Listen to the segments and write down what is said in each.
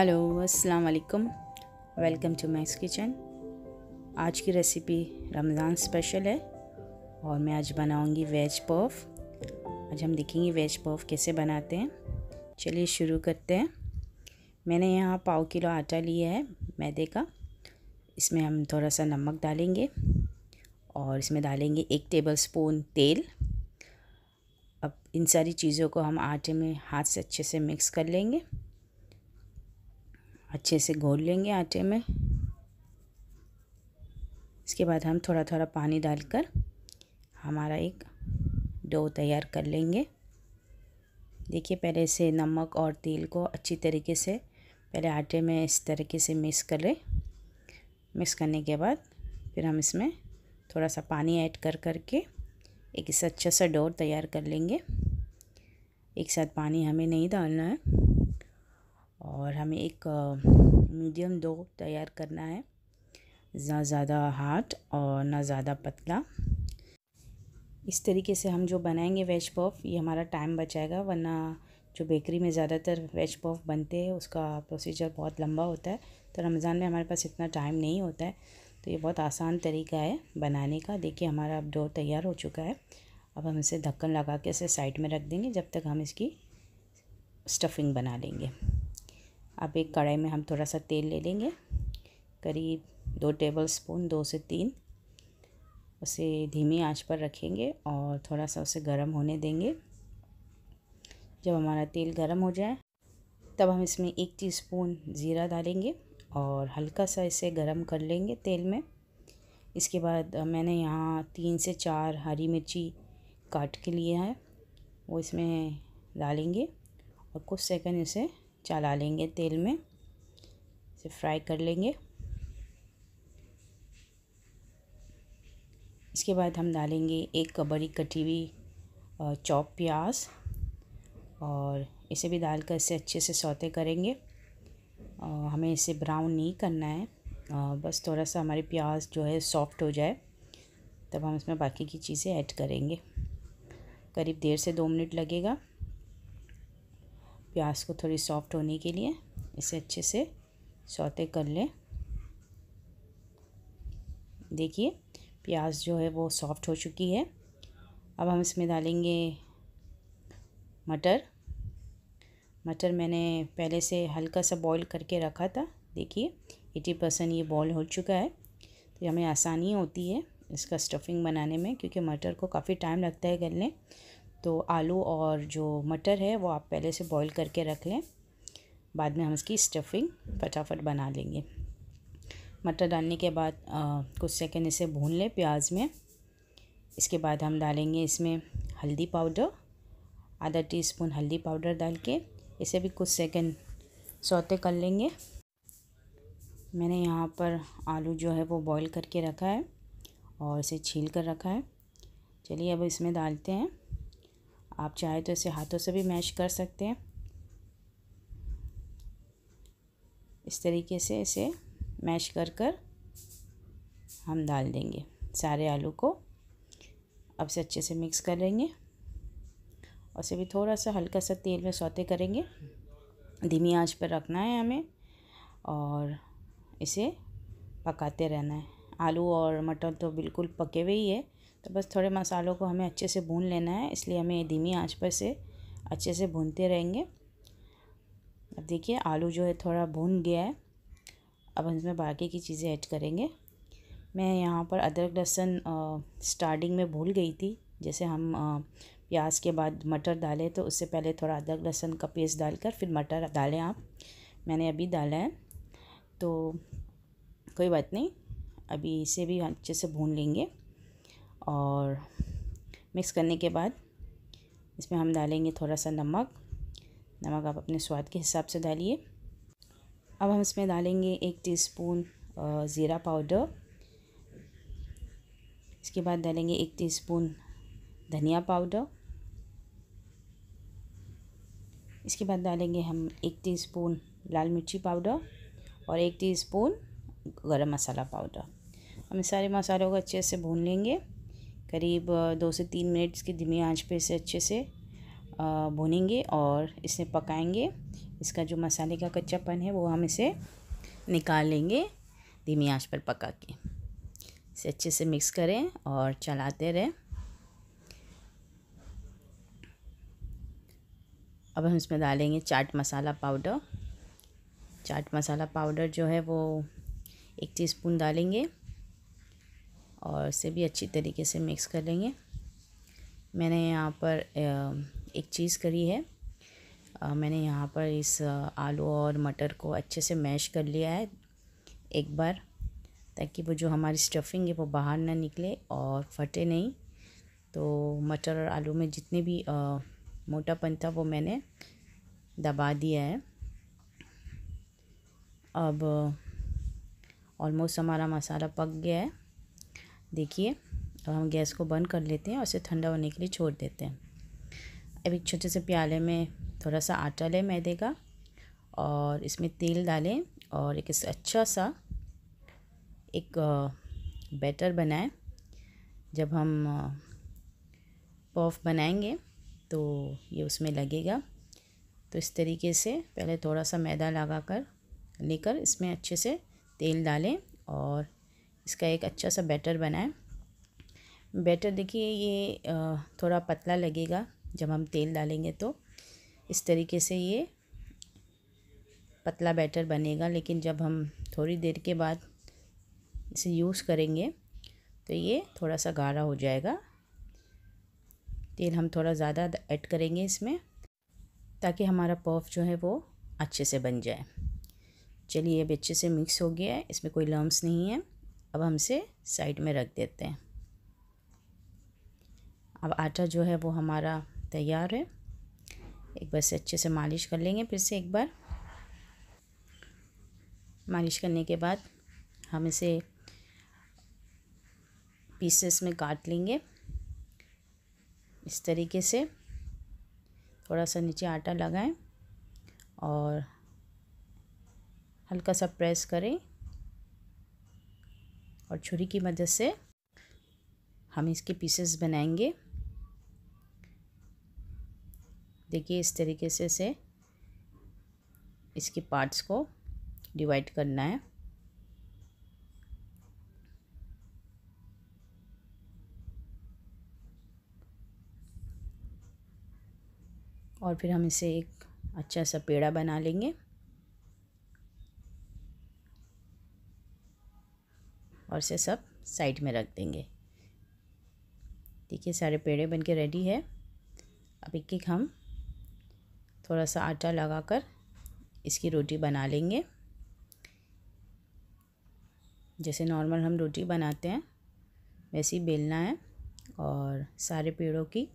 hello अस्सलाम वालेकुम welcome to max kitchen आज की रेसिपी रमज़ान स्पेशल है और मैं आज बनाऊंगी वेज पॉफ आज हम देखेंगे वेज पोफ़ कैसे बनाते हैं चलिए शुरू करते हैं मैंने यहाँ पाव किलो आटा लिया है मैदे का इसमें हम थोड़ा सा नमक डालेंगे और इसमें डालेंगे एक टेबल स्पून तेल अब इन सारी चीज़ों को हम आटे में हाथ से अच्छे से मिक्स कर लेंगे अच्छे से घोल लेंगे आटे में इसके बाद हम थोड़ा थोड़ा पानी डालकर हमारा एक डो तैयार कर लेंगे देखिए पहले से नमक और तेल को अच्छी तरीके से पहले आटे में इस तरीके से मिक्स कर लें मिक्स करने के बाद फिर हम इसमें थोड़ा सा पानी ऐड कर करके एक इस अच्छा सा डोर तैयार कर लेंगे एक साथ पानी हमें नहीं डालना है और हमें एक मीडियम डो तैयार करना है ना ज़्यादा हार्ड और ना ज़्यादा पतला इस तरीके से हम जो बनाएंगे वेज पॉफ ये हमारा टाइम बचाएगा वरना जो बेकरी में ज़्यादातर वेज पॉफ बनते हैं उसका प्रोसीजर बहुत लंबा होता है तो रमज़ान में हमारे पास इतना टाइम नहीं होता है तो ये बहुत आसान तरीका है बनाने का देखिए हमारा अब डो तैयार हो चुका है अब हम इसे ढक्कन लगा के इसे साइड में रख देंगे जब तक हम इसकी स्टफिंग बना लेंगे अब एक कढ़ाई में हम थोड़ा सा तेल ले लेंगे करीब दो टेबल स्पून दो से तीन उसे धीमी आंच पर रखेंगे और थोड़ा सा उसे गर्म होने देंगे जब हमारा तेल गर्म हो जाए तब हम इसमें एक टीस्पून ज़ीरा डालेंगे और हल्का सा इसे गर्म कर लेंगे तेल में इसके बाद मैंने यहाँ तीन से चार हरी मिर्ची काट के लिए है वो इसमें डालेंगे और कुछ सेकंड इसे चला लेंगे तेल में इसे फ्राई कर लेंगे इसके बाद हम डालेंगे एक बड़ी कटी हुई चॉप प्याज और इसे भी डालकर इसे अच्छे से सौते करेंगे हमें इसे ब्राउन नहीं करना है बस थोड़ा सा हमारी प्याज जो है सॉफ्ट हो जाए तब हम इसमें बाकी की चीज़ें ऐड करेंगे करीब देर से दो मिनट लगेगा प्याज को थोड़ी सॉफ्ट होने के लिए इसे अच्छे से सौते कर लें देखिए प्याज जो है वो सॉफ्ट हो चुकी है अब हम इसमें डालेंगे मटर मटर मैंने पहले से हल्का सा बॉईल करके रखा था देखिए एटी परसेंट ये बॉईल हो चुका है तो हमें आसानी होती है इसका स्टफिंग बनाने में क्योंकि मटर को काफ़ी टाइम लगता है गलने तो आलू और जो मटर है वो आप पहले से बॉईल करके रख लें बाद में हम इसकी स्टफिंग फटाफट बना लेंगे मटर डालने के बाद आ, कुछ सेकेंड इसे भून लें प्याज में इसके बाद हम डालेंगे इसमें हल्दी पाउडर आधा टीस्पून हल्दी पाउडर डाल के इसे भी कुछ सेकेंड सौते कर लेंगे मैंने यहाँ पर आलू जो है वो बॉईल करके रखा है और इसे छील कर रखा है चलिए अब इसमें डालते हैं आप चाहे तो इसे हाथों से भी मैश कर सकते हैं इस तरीके से इसे मैश कर कर हम डाल देंगे सारे आलू को अब से अच्छे से मिक्स कर लेंगे और उसे भी थोड़ा सा हल्का सा तेल में सौते करेंगे धीमी आंच पर रखना है हमें और इसे पकाते रहना है आलू और मटर तो बिल्कुल पके हुए ही है तो बस थोड़े मसालों को हमें अच्छे से भून लेना है इसलिए हमें धीमी आँच पर से अच्छे से भूनते रहेंगे अब देखिए आलू जो है थोड़ा भून गया है अब हम इसमें बाकी की चीज़ें ऐड करेंगे मैं यहाँ पर अदरक लहसुन स्टार्टिंग में भूल गई थी जैसे हम प्याज के बाद मटर डालें तो उससे पहले थोड़ा अदरक लहसुन का पेस्ट डालकर फिर मटर डालें आप मैंने अभी डाला है तो कोई बात नहीं अभी इसे भी अच्छे से भून लेंगे और मिक्स करने के बाद इसमें हम डालेंगे थोड़ा सा नमक नमक आप अपने स्वाद के हिसाब से डालिए अब हम इसमें डालेंगे एक टीस्पून ज़ीरा पाउडर इसके बाद डालेंगे एक टीस्पून धनिया पाउडर इसके बाद डालेंगे हम एक टीस्पून लाल मिर्ची पाउडर और एक टीस्पून गरम मसाला पाउडर हम सारे मसालों को अच्छे से भून लेंगे करीब दो से तीन मिनट इसकी धीमी आंच पे इसे अच्छे से भुनेंगे और इसे पकाएंगे इसका जो मसाले का कच्चापन है वो हम इसे निकाल लेंगे धीमी आंच पर पका के इसे अच्छे से मिक्स करें और चलाते रहें अब हम इसमें डालेंगे चाट मसाला पाउडर चाट मसाला पाउडर जो है वो एक टीस्पून डालेंगे और इसे भी अच्छी तरीके से मिक्स कर लेंगे मैंने यहाँ पर एक चीज़ करी है मैंने यहाँ पर इस आलू और मटर को अच्छे से मैश कर लिया है एक बार ताकि वो जो हमारी स्टफिंग है वो बाहर ना निकले और फटे नहीं तो मटर और आलू में जितने भी मोटापन था वो मैंने दबा दिया है अब ऑलमोस्ट हमारा मसाला पक गया है देखिए अब हम गैस को बंद कर लेते हैं और इसे ठंडा होने के लिए छोड़ देते हैं अब एक छोटे से प्याले में थोड़ा सा आटा लें मैदे का और इसमें तेल डालें और एक अच्छा सा एक बैटर बनाएं जब हम पफ बनाएंगे तो ये उसमें लगेगा तो इस तरीके से पहले थोड़ा सा मैदा लगा कर लेकर इसमें अच्छे से तेल डालें और इसका एक अच्छा सा बैटर बनाए बैटर देखिए ये थोड़ा पतला लगेगा जब हम तेल डालेंगे तो इस तरीके से ये पतला बैटर बनेगा लेकिन जब हम थोड़ी देर के बाद इसे यूज़ करेंगे तो ये थोड़ा सा गाढ़ा हो जाएगा तेल हम थोड़ा ज़्यादा ऐड करेंगे इसमें ताकि हमारा पफ जो है वो अच्छे से बन जाए चलिए अब अच्छे से मिक्स हो गया है इसमें कोई लम्स नहीं है अब हम इसे साइड में रख देते हैं अब आटा जो है वो हमारा तैयार है एक बार से अच्छे से मालिश कर लेंगे फिर से एक बार मालिश करने के बाद हम इसे पीसेस में काट लेंगे इस तरीके से थोड़ा सा नीचे आटा लगाएं और हल्का सा प्रेस करें और छुरी की मदद से हम इसके पीसेस बनाएंगे देखिए इस तरीके से से इसके पार्ट्स को डिवाइड करना है और फिर हम इसे एक अच्छा सा पेड़ा बना लेंगे और इसे सब साइड में रख देंगे देखिए सारे पेड़े बन के रेडी है अब एक एक हम थोड़ा सा आटा लगाकर इसकी रोटी बना लेंगे जैसे नॉर्मल हम रोटी बनाते हैं वैसे ही बेलना है और सारे पेड़ों की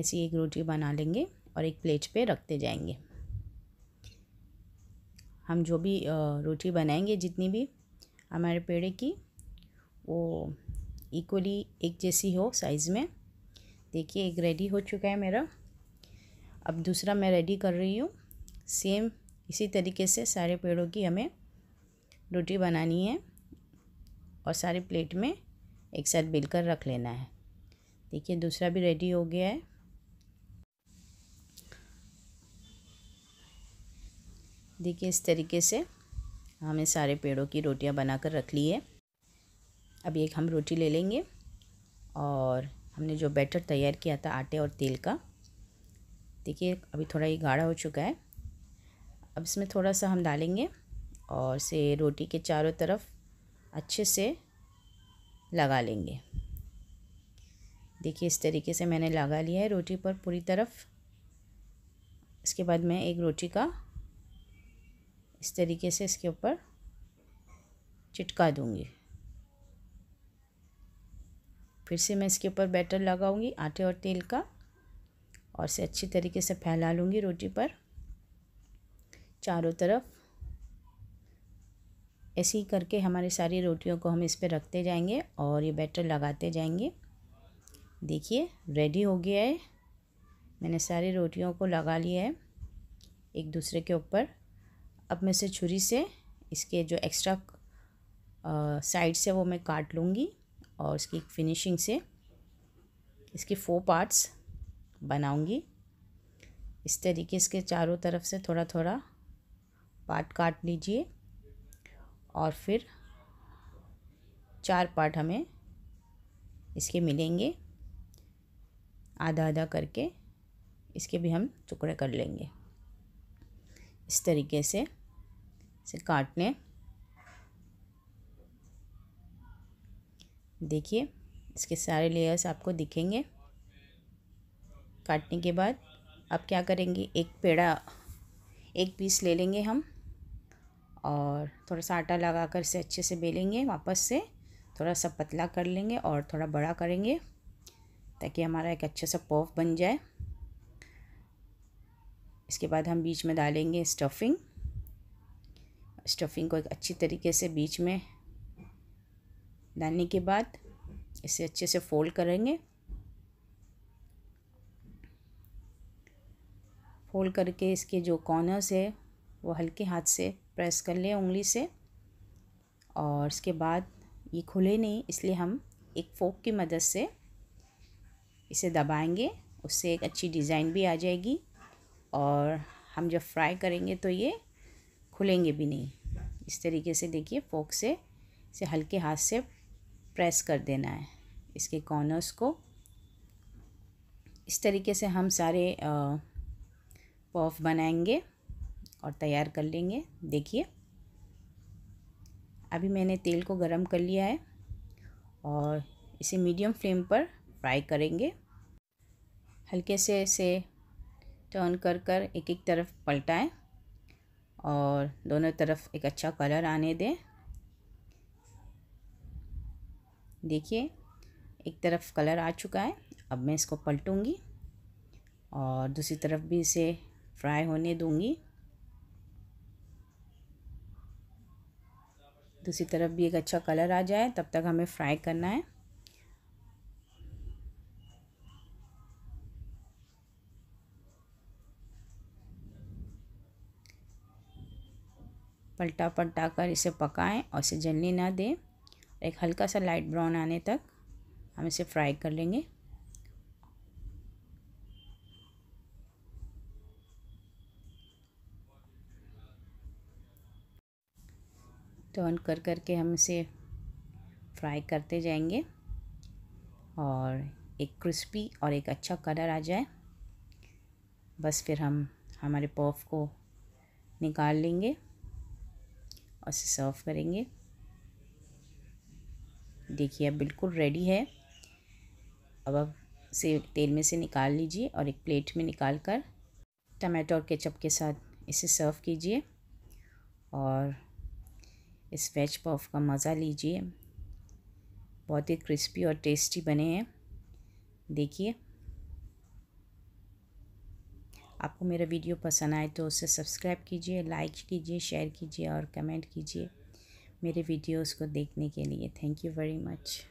ऐसी एक रोटी बना लेंगे और एक प्लेट पे रखते जाएंगे हम जो भी रोटी बनाएंगे जितनी भी हमारे पेड़े की वो इक्वली एक जैसी हो साइज़ में देखिए एक रेडी हो चुका है मेरा अब दूसरा मैं रेडी कर रही हूँ सेम इसी तरीके से सारे पेड़ों की हमें रोटी बनानी है और सारे प्लेट में एक साथ बिल कर रख लेना है देखिए दूसरा भी रेडी हो गया है देखिए इस तरीके से हमें सारे पेड़ों की रोटियां बनाकर रख ली है अब एक हम रोटी ले लेंगे और हमने जो बैटर तैयार किया था आटे और तेल का देखिए अभी थोड़ा ये गाढ़ा हो चुका है अब इसमें थोड़ा सा हम डालेंगे और से रोटी के चारों तरफ अच्छे से लगा लेंगे देखिए इस तरीके से मैंने लगा लिया है रोटी पर पूरी तरफ इसके बाद मैं एक रोटी का इस तरीके से इसके ऊपर चिटका दूंगी फिर से मैं इसके ऊपर बैटर लगाऊंगी आटे और तेल का और से अच्छी तरीके से फैला लूँगी रोटी पर चारों तरफ ऐसे ही करके हमारी सारी रोटियों को हम इस पर रखते जाएंगे और ये बैटर लगाते जाएंगे देखिए रेडी हो गया है मैंने सारी रोटियों को लगा लिया है एक दूसरे के ऊपर अब मैं इसे छुरी से इसके जो एक्स्ट्रा साइड्स है वो मैं काट लूँगी और इसकी फिनिशिंग से इसके फोर पार्ट्स बनाऊँगी इस तरीके इसके चारों तरफ से थोड़ा थोड़ा पार्ट काट लीजिए और फिर चार पार्ट हमें इसके मिलेंगे आधा आधा करके इसके भी हम टुकड़े कर लेंगे इस तरीके से से काट लें देखिए इसके सारे लेयर्स आपको दिखेंगे काटने के बाद आप क्या करेंगे एक पेड़ा एक पीस ले लेंगे हम और थोड़ा सा आटा लगा कर इसे अच्छे से बेलेंगे वापस से थोड़ा सा पतला कर लेंगे और थोड़ा बड़ा करेंगे ताकि हमारा एक अच्छा सा पॉफ बन जाए इसके बाद हम बीच में डालेंगे स्टफिंग स्टफिंग को एक अच्छी तरीके से बीच में डालने के बाद इसे अच्छे से फोल्ड करेंगे फोल्ड करके इसके जो कॉर्नर्स है वो हल्के हाथ से प्रेस कर लें उंगली से और इसके बाद ये खुले नहीं इसलिए हम एक फोक की मदद से इसे दबाएंगे उससे एक अच्छी डिज़ाइन भी आ जाएगी और हम जब फ्राई करेंगे तो ये खुलेंगे भी नहीं इस तरीके से देखिए फोक से इसे हल्के हाथ से प्रेस कर देना है इसके कॉर्नर्स को इस तरीके से हम सारे पॉफ बनाएंगे और तैयार कर लेंगे देखिए अभी मैंने तेल को गरम कर लिया है और इसे मीडियम फ्लेम पर फ्राई करेंगे हल्के से इसे टर्न कर कर एक एक तरफ पलटाएं और दोनों तरफ एक अच्छा कलर आने दें देखिए एक तरफ कलर आ चुका है अब मैं इसको पलटूंगी और दूसरी तरफ भी इसे फ्राई होने दूंगी दूसरी तरफ भी एक अच्छा कलर आ जाए तब तक हमें फ्राई करना है पलटा पलटा कर इसे पकाएं और इसे जलने ना दें एक हल्का सा लाइट ब्राउन आने तक हम इसे फ्राई कर लेंगे टर्न तो कर कर के हम इसे फ्राई करते जाएंगे और एक क्रिस्पी और एक अच्छा कलर आ जाए बस फिर हम हमारे पफ को निकाल लेंगे और इसे सर्व करेंगे देखिए अब बिल्कुल रेडी है अब अब इसे तेल में से निकाल लीजिए और एक प्लेट में निकाल कर टमाटो और केचप के साथ इसे सर्व कीजिए और इस वेज पफ का मज़ा लीजिए बहुत ही क्रिस्पी और टेस्टी बने हैं देखिए आपको मेरा वीडियो पसंद आए तो उसे सब्सक्राइब कीजिए लाइक कीजिए शेयर कीजिए और कमेंट कीजिए मेरे वीडियोस को देखने के लिए थैंक यू वेरी मच